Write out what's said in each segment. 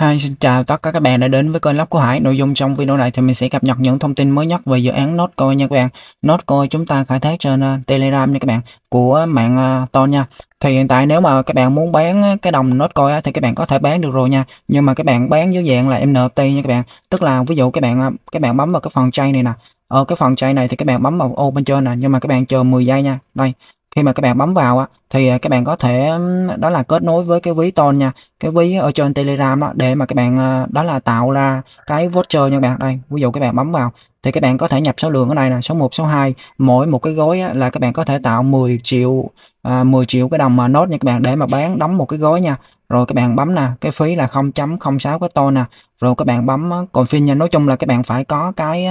Hi, xin chào tất cả các bạn đã đến với kênh Lóc của Hải. Nội dung trong video này thì mình sẽ cập nhật những thông tin mới nhất về dự án Notcoin nha các bạn. Notcoin chúng ta khai thác trên uh, Telegram nha các bạn của mạng uh, à, Tor nha. Thì hiện tại nếu mà các bạn muốn bán cái đồng Notcoin thì các bạn có thể bán được rồi nha. Nhưng mà các bạn bán dưới dạng là NFT nha các bạn. Tức là ví dụ các bạn à, các bạn bấm vào cái phần chain này nè. Ở ờ, cái phần chain này thì các bạn bấm vào ô bên trên nè, nhưng mà các bạn chờ 10 giây nha. Đây, khi mà các bạn bấm vào á thì à, các bạn có thể đó là kết nối với cái ví ton nha cái ví ở trên telegram đó để mà các bạn à, đó là tạo ra cái voucher nha các bạn đây ví dụ các bạn bấm vào thì các bạn có thể nhập số lượng ở đây nè số 1 số 2 mỗi một cái gói á, là các bạn có thể tạo 10 triệu à, 10 triệu cái đồng mà nốt nha các bạn để mà bán đóng một cái gói nha rồi các bạn bấm nè cái phí là 0.06 cái tô nè rồi các bạn bấm confirm nha nói chung là các bạn phải có cái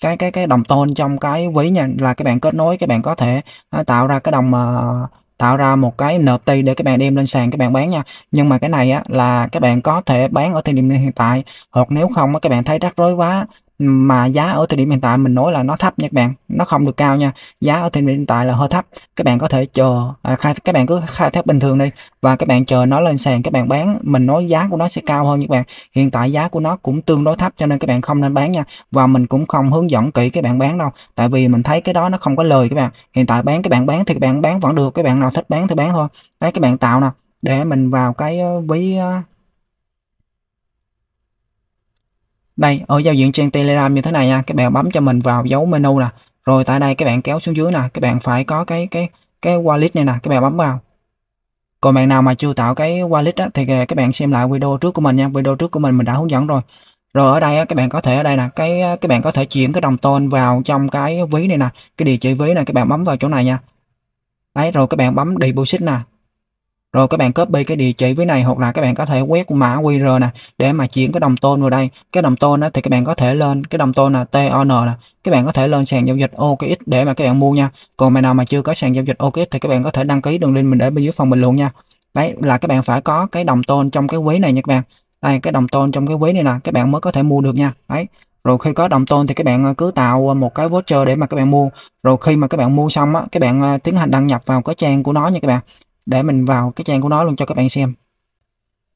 cái cái cái đồng tôn trong cái ví nha là các bạn kết nối các bạn có thể à, tạo ra cái đồng à, tạo ra một cái NFT để các bạn đem lên sàn các bạn bán nha nhưng mà cái này á, là các bạn có thể bán ở thời điểm hiện tại hoặc nếu không á, các bạn thấy rắc rối quá mà giá ở thời điểm hiện tại mình nói là nó thấp nha các bạn nó không được cao nha giá ở thời điểm hiện tại là hơi thấp các bạn có thể chờ à, khai các bạn cứ khai thác bình thường đi và các bạn chờ nó lên sàn các bạn bán mình nói giá của nó sẽ cao hơn các bạn hiện tại giá của nó cũng tương đối thấp cho nên các bạn không nên bán nha và mình cũng không hướng dẫn kỹ các bạn bán đâu tại vì mình thấy cái đó nó không có lời các bạn hiện tại bán các bạn bán thì các bạn bán vẫn được các bạn nào thích bán thì bán thôi đấy các bạn tạo nè để mình vào cái ờ, ví ờ, đây ở giao diện trên telegram như thế này nha các bạn bấm cho mình vào dấu menu nè rồi tại đây các bạn kéo xuống dưới nè các bạn phải có cái cái cái wallet này nè các bạn bấm vào còn bạn nào mà chưa tạo cái wallet á, thì các bạn xem lại video trước của mình nha video trước của mình mình đã hướng dẫn rồi rồi ở đây các bạn có thể ở đây nè cái các bạn có thể chuyển cái đồng tôn vào trong cái ví này nè cái địa chỉ ví này các bạn bấm vào chỗ này nha đấy rồi các bạn bấm deposit nè rồi các bạn copy cái địa chỉ với này hoặc là các bạn có thể quét mã QR nè để mà chuyển cái đồng tôn vào đây cái đồng tôn đó thì các bạn có thể lên cái đồng tôn là TON là các bạn có thể lên sàn giao dịch OKX để mà các bạn mua nha còn mà nào mà chưa có sàn giao dịch OKX thì các bạn có thể đăng ký đường link mình để bên dưới phần bình luận nha đấy là các bạn phải có cái đồng tôn trong cái quý này nha các bạn đây cái đồng tôn trong cái quý này nè các bạn mới có thể mua được nha đấy rồi khi có đồng tôn thì các bạn cứ tạo một cái voucher để mà các bạn mua rồi khi mà các bạn mua xong á các bạn tiến hành đăng nhập vào cái trang của nó nha các bạn để mình vào cái trang của nó luôn cho các bạn xem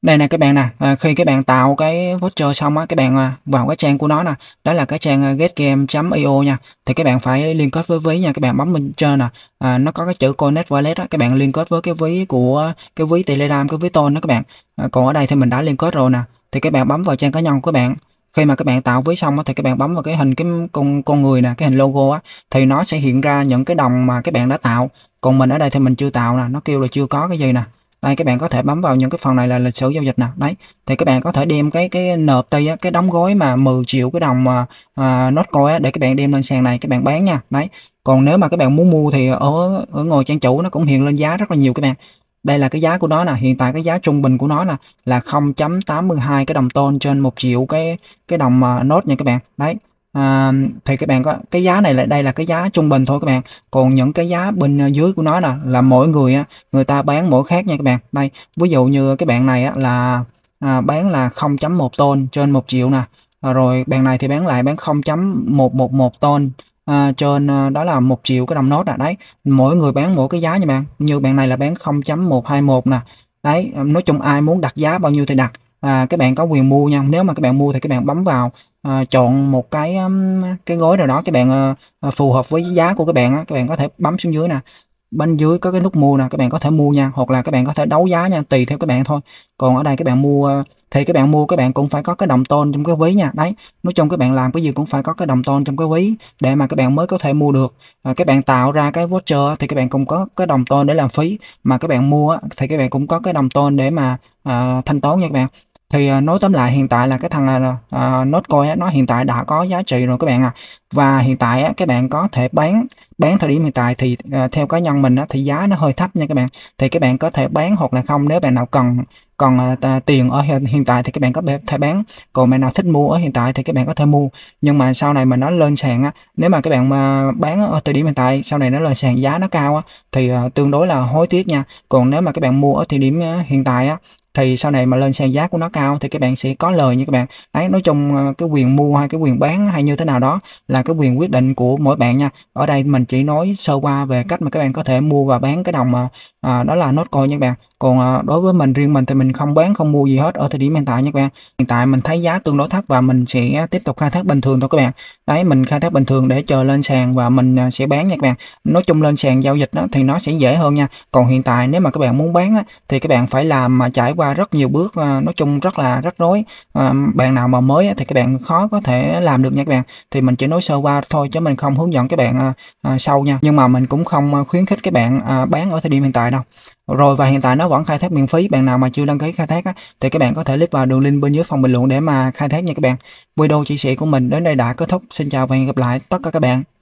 đây nè các bạn nè khi các bạn tạo cái voucher xong á các bạn vào cái trang của nó nè đó là cái trang getgame.io nha thì các bạn phải liên kết với ví nha các bạn bấm bên trên nè à, nó có cái chữ connect wallet á các bạn liên kết với cái ví của cái ví telegram cái ví tôn đó các bạn à, còn ở đây thì mình đã liên kết rồi nè thì các bạn bấm vào trang cá nhân của các bạn khi mà các bạn tạo ví xong á, thì các bạn bấm vào cái hình cái con con người nè cái hình logo á thì nó sẽ hiện ra những cái đồng mà các bạn đã tạo còn mình ở đây thì mình chưa tạo nè nó kêu là chưa có cái gì nè đây các bạn có thể bấm vào những cái phần này là lịch sử giao dịch nè đấy thì các bạn có thể đem cái cái nộp tay cái đóng gói mà 10 triệu cái đồng mà uh, à, nốt để các bạn đem lên sàn này các bạn bán nha đấy còn nếu mà các bạn muốn mua thì ở ở ngồi trang chủ nó cũng hiện lên giá rất là nhiều các bạn đây là cái giá của nó nè hiện tại cái giá trung bình của nó nè là 0.82 cái đồng tôn trên một triệu cái cái đồng uh, à, nốt nha các bạn đấy à, thì các bạn có cái giá này là đây là cái giá trung bình thôi các bạn còn những cái giá bên à, dưới của nó nè là mỗi người người ta bán mỗi khác nha các bạn đây ví dụ như cái bạn này là à, bán là 0.1 ton trên 1 triệu nè à, rồi bạn này thì bán lại bán 0.111 ton à, trên à, đó là 1 triệu cái đồng nốt nè đấy mỗi người bán mỗi cái giá nha bạn như bạn này là bán 0.121 nè đấy nói chung ai muốn đặt giá bao nhiêu thì đặt à, các bạn có quyền mua nha nếu mà các bạn mua thì các bạn bấm vào à, chọn một cái cái gói nào đó các bạn à, phù hợp với giá của các bạn á. các bạn có thể bấm xuống dưới nè bên dưới có cái nút mua nè các bạn có thể mua nha hoặc là các bạn có thể đấu giá nha tùy theo các bạn thôi còn ở đây các bạn mua thì các bạn mua các bạn cũng phải có cái đồng tôn trong cái ví nha đấy nói chung các bạn làm cái gì cũng phải có cái đồng tôn trong cái ví để mà các bạn mới có thể mua được à, các bạn tạo ra cái voucher thì các bạn cũng có cái đồng tôn để làm phí mà các bạn mua thì các bạn cũng có cái đồng tôn để mà à, thanh toán nha các bạn thì à, nói tóm lại hiện tại là cái thằng à, à, Notcoin á, nó hiện tại đã có giá trị rồi các bạn à và hiện tại á, các bạn có thể bán bán thời điểm hiện tại thì à, theo cá nhân mình á, thì giá nó hơi thấp nha các bạn thì các bạn có thể bán hoặc là không nếu bạn nào cần còn à, tiền ở hiện, tại thì các bạn có thể bán còn bạn nào thích mua ở hiện tại thì các bạn có thể mua nhưng mà sau này mà nó lên sàn á nếu mà các bạn mà bán ở thời điểm hiện tại sau này nó lên sàn giá nó cao á thì à, tương đối là hối tiếc nha còn nếu mà các bạn mua ở thời điểm à, hiện tại á thì sau này mà lên sàn giá của nó cao thì các bạn sẽ có lời như các bạn đấy nói chung ờ, cái quyền mua hay cái quyền bán hay như thế nào đó là cái quyền quyết định của mỗi bạn nha ở đây mình chỉ nói sơ qua về cách mà các bạn có thể mua và bán cái đồng mà à, đó là nốt coi nha các bạn còn à, đối với mình riêng mình thì mình không bán không mua gì hết ở thời điểm hiện tại nha các bạn hiện tại mình thấy giá tương đối thấp và mình sẽ tiếp tục khai thác bình thường thôi các bạn đấy mình khai thác bình thường để chờ lên sàn và mình à, sẽ bán nha các bạn nói chung lên sàn giao dịch đó, thì nó sẽ dễ hơn nha còn hiện tại nếu mà các bạn muốn bán á, thì các bạn phải làm mà trải qua rất nhiều bước à, nói chung rất là rắc rối à, bạn nào mà mới á, thì các bạn khó có thể làm được nha các bạn thì mình chỉ nói sơ qua thôi chứ mình không hướng dẫn các bạn à, à, sâu nha nhưng mà mình cũng không à, khuyến khích các bạn à, bán ở thời điểm hiện tại đâu rồi và hiện tại nó vẫn khai thác miễn phí bạn nào mà chưa đăng ký khai thác á, thì các bạn có thể click vào đường link bên dưới phần bình luận để mà khai thác nha các bạn video chia sẻ của mình đến đây đã kết thúc xin chào và hẹn gặp lại tất cả các bạn